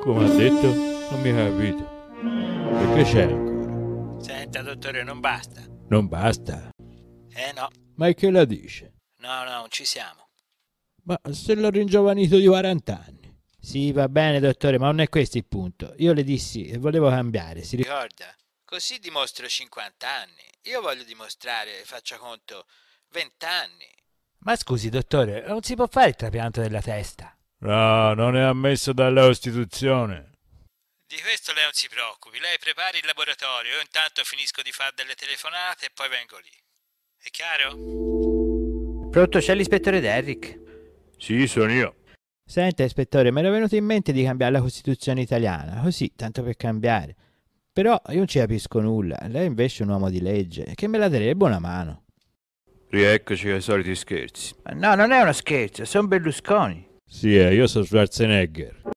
come ha detto, non mi ha capito. E che c'è ancora? Senta, dottore, non basta. Non basta? Eh no. Ma e che la dice? No, no, non ci siamo. Ma se l'ho ringiovanito di 40 anni. Sì, va bene, dottore, ma non è questo il punto. Io le dissi e volevo cambiare, si ricorda? Così dimostro 50 anni. Io voglio dimostrare, faccia conto, 20 anni. Ma scusi, dottore, non si può fare il trapianto della testa. No, non è ammesso dalla Costituzione. Di questo lei non si preoccupi, lei prepari il laboratorio, io intanto finisco di fare delle telefonate e poi vengo lì. È chiaro? Pronto, c'è l'ispettore Derrick. Sì, sono io. Senta, ispettore, mi era venuto in mente di cambiare la Costituzione italiana, così, tanto per cambiare. Però io non ci capisco nulla, lei invece è un uomo di legge, che me la darebbe una mano. Rieccoci ai soliti scherzi. Ma no, non è uno scherzo, sono Berlusconi. Sì, eh, io sono Schwarzenegger.